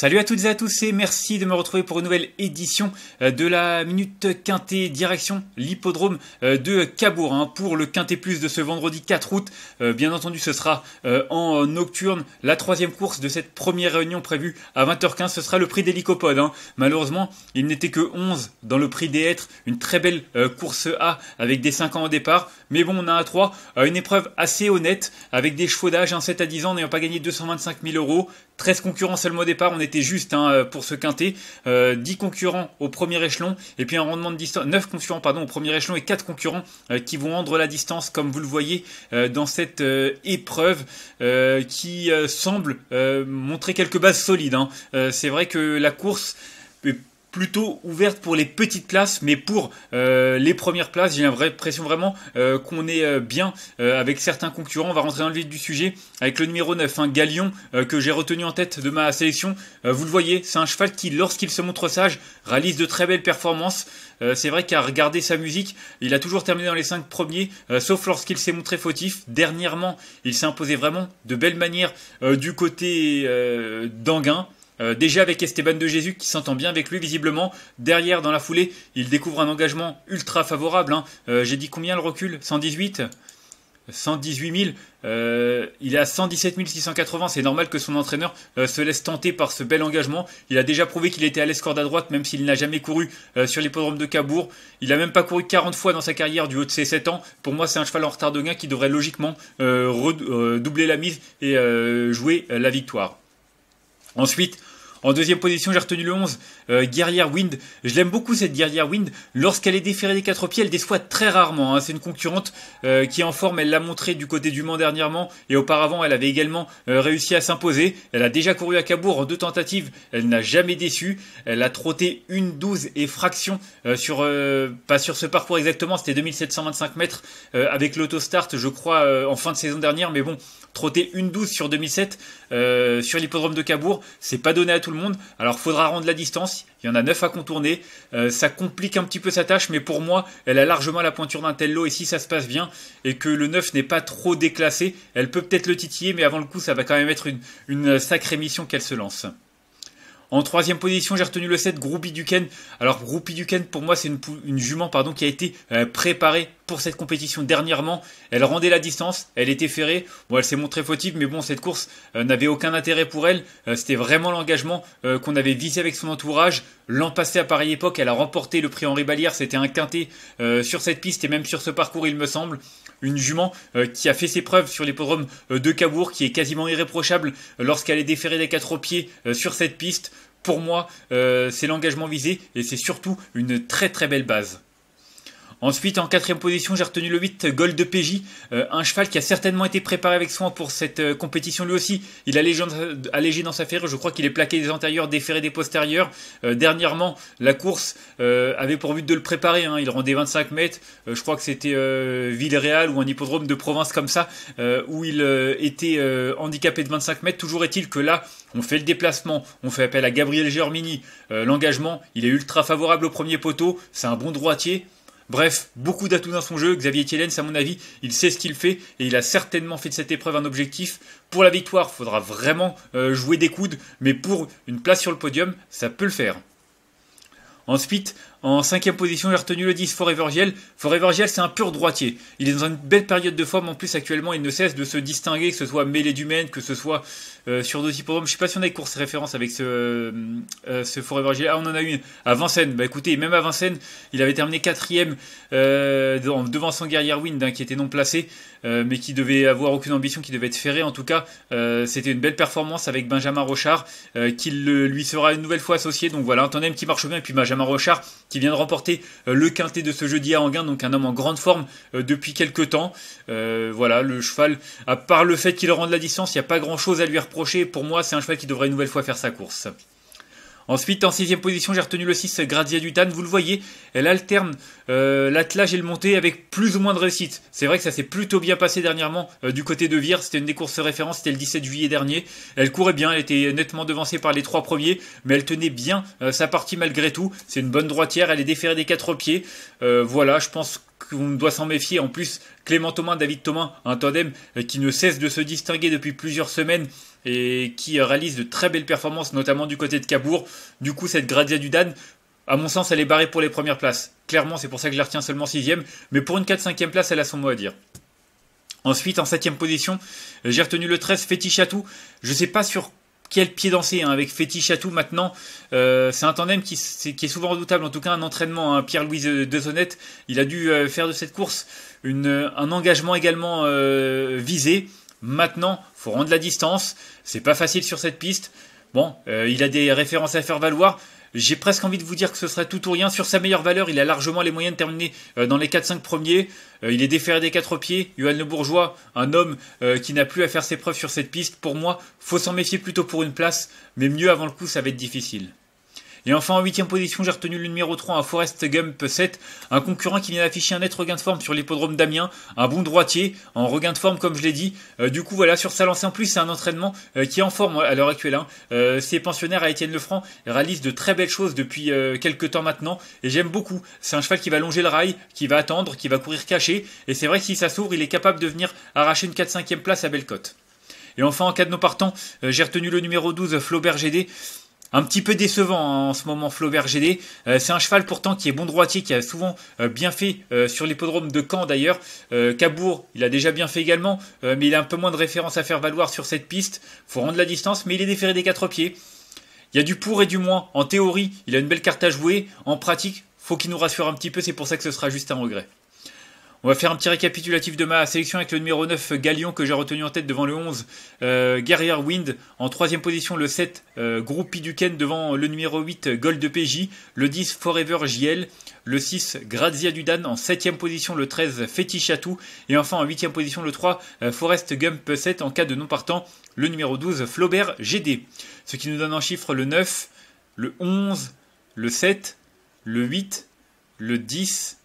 Salut à toutes et à tous et merci de me retrouver pour une nouvelle édition euh, de la Minute Quintet direction l'hippodrome euh, de Cabourg hein. pour le Quintet Plus de ce vendredi 4 août. Euh, bien entendu, ce sera en nocturne la troisième course de cette première réunion prévue à 20h15. Ce sera le prix d'Hélicopode. Hein. Malheureusement, il n'était que 11 dans le prix des êtres Une très belle course A avec des 5 ans au départ. Mais bon, on a à 3 une épreuve assez honnête avec des chevaux d'âge, 7 à 10 ans n'ayant pas gagné 225 000 euros. 13 concurrents seulement au départ. On était juste hein, euh, pour ce quintet. 10 euh, concurrents au premier échelon et puis un rendement de distance, 9 concurrents pardon, au premier échelon et 4 concurrents euh, qui vont rendre la distance comme vous le voyez dans cette épreuve qui semble montrer quelques bases solides. Hein. c'est vrai que la course plutôt ouverte pour les petites places mais pour euh, les premières places, j'ai l'impression vraiment euh, qu'on est euh, bien avec certains concurrents. On va rentrer dans le vif du sujet avec le numéro 9, un hein, Galion, que j'ai retenu en tête de ma sélection. vous le voyez, c'est un cheval qui, lorsqu'il se montre sage, réalise de très belles performances. c'est vrai qu'à regarder sa musique, il a toujours terminé dans les 5 premiers, sauf lorsqu'il s'est montré fautif. Dernièrement, il s'est imposé vraiment de belles manières du côté d'Anguin. Euh, déjà avec Esteban de Jésus qui s'entend bien avec lui visiblement. Derrière dans la foulée, il découvre un engagement ultra favorable. Hein. Euh, j'ai dit combien le recul 118 118 000, il est à 117 680, c'est normal que son entraîneur euh, se laisse tenter par ce bel engagement. Il a déjà prouvé qu'il était à l'escorte à droite, même s'il n'a jamais couru sur l'hippodrome de Cabourg. Il n'a même pas couru 40 fois dans sa carrière du haut de ses 7 ans. Pour moi, c'est un cheval en retard de gain qui devrait logiquement redoubler la mise et jouer la victoire. Ensuite, en deuxième position, j'ai retenu le 11, euh, Guerrière Wind. Je l'aime beaucoup cette Guerrière Wind. Lorsqu'elle est déférée des quatre pieds, elle déçoit très rarement. Hein. C'est une concurrente euh, qui est en forme. Elle l'a montré du côté du Mans dernièrement et auparavant, elle avait également euh, réussi à s'imposer. Elle a déjà couru à Cabourg en deux tentatives. Elle n'a jamais déçu. Elle a trotté une 12 et fraction sur pas sur ce parcours exactement. C'était 2725 mètres avec l'autostart, je crois, en fin de saison dernière. Mais bon, trotter une 12 sur 2007 euh, sur l'hippodrome de Cabourg, c'est pas donné à tout le monde. Alors faudra rendre la distance, il y en a 9 à contourner, euh, ça complique un petit peu sa tâche, mais pour moi, elle a largement la pointure d'un tel lot et si ça se passe bien et que le 9 n'est pas trop déclassé, elle peut peut-être le titiller, mais avant le coup, ça va quand même être une sacrée mission qu'elle se lance. En troisième position, j'ai retenu le 7 Groupie Duken. Alors Groupie Duken pour moi, c'est une, jument pardon, qui a été euh, préparée pour cette compétition dernièrement. Elle rendait la distance, elle était ferrée. Bon, elle s'est montrée fautive, mais bon, cette course euh, n'avait aucun intérêt pour elle. Euh, c'était vraiment l'engagement qu'on avait visé avec son entourage. L'an passé, à pareille époque, elle a remporté le prix Henri Balière. C'était un quintet sur cette piste et même sur ce parcours, il me semble une jument euh, qui a fait ses preuves sur l'hippodrome euh, de Cabourg, qui est quasiment irréprochable lorsqu'elle est déférée des quatre pieds euh, sur cette piste. Pour moi, c'est l'engagement visé et c'est surtout une très très belle base. Ensuite, en quatrième position, j'ai retenu le 8, Gold de PJ, euh, un cheval qui a certainement été préparé avec soin pour cette euh, compétition lui aussi. Il a allégé, dans sa ferrée, je crois qu'il est plaqué des antérieurs, ferrés, des postérieurs. Euh, dernièrement, la course avait pour but de le préparer, hein. il rendait 25 mètres, je crois que c'était Ville-Réal ou un hippodrome de province comme ça, où il était handicapé de 25 mètres. Toujours est-il que là, on fait le déplacement, on fait appel à Gabriel Germini, l'engagement, il est ultra favorable au premier poteau, c'est un bon droitier. Bref, beaucoup d'atouts dans son jeu. Xavier Thielens, à mon avis, il sait ce qu'il fait et il a certainement fait de cette épreuve un objectif. Pour la victoire, il faudra vraiment euh, jouer des coudes, mais pour une place sur le podium, ça peut le faire. Ensuite, en cinquième position, j'ai retenu le 10 Forever Giel. Forever Giel, c'est un pur droitier. Il est dans une belle période de forme. En plus, actuellement, il ne cesse de se distinguer, que ce soit du d'humaine, que ce soit euh, sur d'autres hippodromes. Je ne sais pas si on a des courses références avec ce, euh, euh, ce Forever Giel. Ah, on en a une à Vincennes. Bah écoutez, même à Vincennes, il avait terminé quatrième euh, devant son guerrier Wind, qui était non placé, mais qui devait avoir aucune ambition, qui devait être ferré. En tout cas, c'était une belle performance avec Benjamin Rochard, qui lui sera une nouvelle fois associé. Donc voilà, un tandem qui marche bien. Et puis Benjamin Rochard qui vient de remporter euh, le quintet de ce jeudi à Anguin, donc un homme en grande forme euh, depuis quelques temps. Euh, voilà, le cheval, à part le fait qu'il rende la distance, il n'y a pas grand-chose à lui reprocher. Pour moi, c'est un cheval qui devrait une nouvelle fois faire sa course. Ensuite, en sixième position, j'ai retenu le 6 Grazia Tan. Vous le voyez, elle alterne euh, l'attelage et le monté avec plus ou moins de réussite. C'est vrai que ça s'est plutôt bien passé dernièrement euh, du côté de Vire. C'était une des courses références, c'était le 17 juillet dernier. Elle courait bien, elle était nettement devancée par les trois premiers, mais elle tenait bien euh, sa partie malgré tout. C'est une bonne droitière, elle est déférée des quatre pieds. voilà, je pense que qu'on doit s'en méfier. En plus, Clément Thomas, David Thomas, un tandem euh, qui ne cesse de se distinguer depuis plusieurs semaines et qui euh, réalise de très belles performances, notamment du côté de Cabourg. Du coup, cette Gradia du Dan, à mon sens, elle est barrée pour les premières places. Clairement, c'est pour ça que je la retiens seulement sixième. Mais pour une 4-5e place, elle a son mot à dire. Ensuite, en septième position, euh, j'ai retenu le 13 Fétichatou. Je ne sais pas sur quoi quel pied danser hein, avec Fétichatou maintenant. Euh, c'est un tandem qui, est, souvent redoutable, en tout cas un entraînement. Hein. Pierre-Louis Dezonnette, il a dû euh, faire de cette course euh, un engagement également visé. Maintenant, faut rendre la distance. C'est pas facile sur cette piste. Bon, il a des références à faire valoir. J'ai presque envie de vous dire que ce serait tout ou rien. Sur sa meilleure valeur, il a largement les moyens de terminer euh, dans les 4-5 premiers. Euh, il est déféré des quatre pieds. Johan Le Bourgeois, un homme euh, qui n'a plus à faire ses preuves sur cette piste. Pour moi, faut s'en méfier plutôt pour une place, mais mieux avant le coup, ça va être difficile. Et enfin en huitième position, j'ai retenu le numéro 3, à Forest Gump 7, un concurrent qui vient d'afficher un net regain de forme sur l'hippodrome d'Amiens, un bon droitier, en regain de forme comme je l'ai dit. Euh, du coup voilà, sur sa lancée en plus, c'est un entraînement euh, qui est en forme à l'heure actuelle. Hein. Euh, ses pensionnaires à Étienne Lefranc réalisent de très belles choses depuis quelques temps maintenant, et j'aime beaucoup. C'est un cheval qui va longer le rail, qui va attendre, qui va courir caché, et c'est vrai que si ça s'ouvre, il est capable de venir arracher une 4-5e place à Bellecote. Et enfin, en cas de nos partants, j'ai retenu le numéro 12, Flaubert GD un petit peu décevant hein, en ce moment Flaubert GD. Euh, c'est un cheval pourtant qui est bon droitier, qui a souvent euh, bien fait euh, sur l'hippodrome de Caen d'ailleurs. Cabourg, il a déjà bien fait également, mais il a un peu moins de références à faire valoir sur cette piste. Faut rendre la distance, mais il est déféré des quatre pieds. Il y a du pour et du moins. En théorie, il a une belle carte à jouer. En pratique, faut qu'il nous rassure un petit peu. C'est pour ça que ce sera juste un regret. On va faire un petit récapitulatif de ma sélection avec le numéro 9 Galion que j'ai retenu en tête devant le 11 euh, Guerrier Wind. En troisième position le 7 Groupi euh, Groupie devant le numéro 8 Gold de PJ. Le 10 Forever JL. Le 6 Grazia Dudan. En septième position le 13 Fétichatou. Et enfin en huitième position le 3 euh, Forest Gump 7 en cas de non partant. Le numéro 12 Flaubert GD. Ce qui nous donne en chiffre le 9, le 11, le 7, le 8, le 10,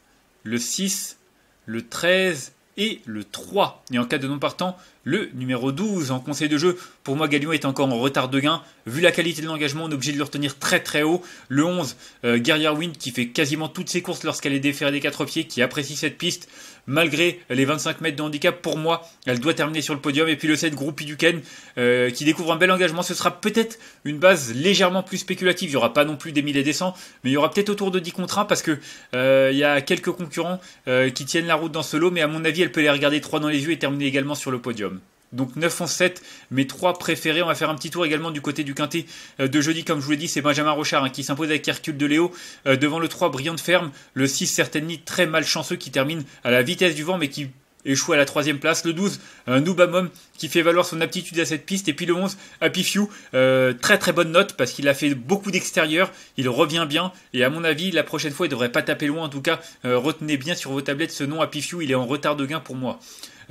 le 6, le 13 et le 3. Et en cas de non partant, le numéro 12 en conseil de jeu. Pour moi, Galion est encore en retard de gain. Vu la qualité de l'engagement, on est obligé de le retenir très très haut. Le 11, euh, Guerrier Wind, qui fait quasiment toutes ses courses lorsqu'elle est déférée des quatre pieds, qui apprécie cette piste. Malgré les 25 mètres de handicap, pour moi, elle doit terminer sur le podium. Et puis le 7, Groupie du qui découvre un bel engagement. Ce sera peut-être une base légèrement plus spéculative. Il n'y aura pas non plus des 1000 et des 100, mais il y aura peut-être autour de 10 contrats parce que euh, il y a quelques concurrents euh, qui tiennent la route dans ce lot. Mais à mon avis, elle peut les regarder trois dans les yeux et terminer également sur le podium. Donc 9 7, mes trois préférés. On va faire un petit tour également du côté du quintet euh, de jeudi. Comme je vous l'ai dit, c'est Benjamin Rochard hein, qui s'impose avec Hercule de Léo euh, devant le 3 Brillant de Ferme. Le 6 certainement très malchanceux qui termine à la vitesse du vent mais qui échoue à la troisième place. Le 12, un Nubamom qui fait valoir son aptitude à cette piste. Et puis le 11, Happy euh, très très bonne note parce qu'il a fait beaucoup d'extérieur, il revient bien. Et à mon avis, la prochaine fois, il devrait pas taper loin. En tout cas, retenez bien sur vos tablettes ce nom Happy il est en retard de gain pour moi.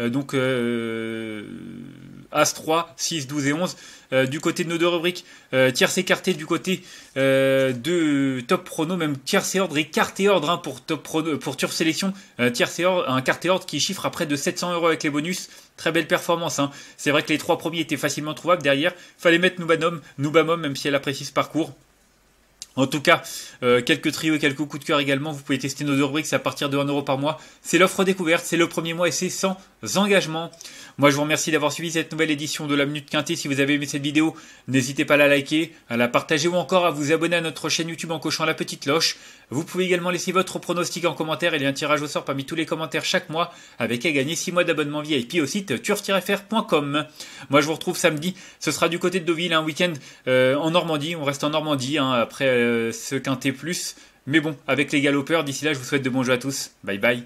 Euh, donc euh, As 3, 6, 12 et 11. Euh, du côté de nos deux rubriques, Tiers tierce du côté de Top Prono, même tiers et ordre et carte et ordre hein, pour Top pour Turf Sélection, Tiers un carte et ordre qui chiffre à près de 700 euros avec les bonus. Très belle performance. Hein. C'est vrai que les trois premiers étaient facilement trouvables derrière. Fallait mettre Nubanom, Nubamom, même si elle apprécie ce parcours. En tout cas, quelques trios et quelques coups de cœur également. Vous pouvez tester nos deux rubriques, c'est à partir de 1€ par mois. C'est l'offre découverte, c'est le premier mois et c'est 100 engagements. Moi, je vous remercie d'avoir suivi cette nouvelle édition de la Minute Quintée. Si vous avez aimé cette vidéo, n'hésitez pas à la liker, à la partager ou encore à vous abonner à notre chaîne YouTube en cochant la petite cloche. Vous pouvez également laisser votre pronostic en commentaire. Il y a un tirage au sort parmi tous les commentaires chaque mois avec à gagner 6 mois d'abonnement VIP au site turf-fr.com. Moi, je vous retrouve samedi. Ce sera du côté de Deauville, un week-end euh, en Normandie. On reste en Normandie hein, après euh, ce Quintet Plus. Mais bon, avec les galopeurs, d'ici là, je vous souhaite de bons jeux à tous. Bye bye.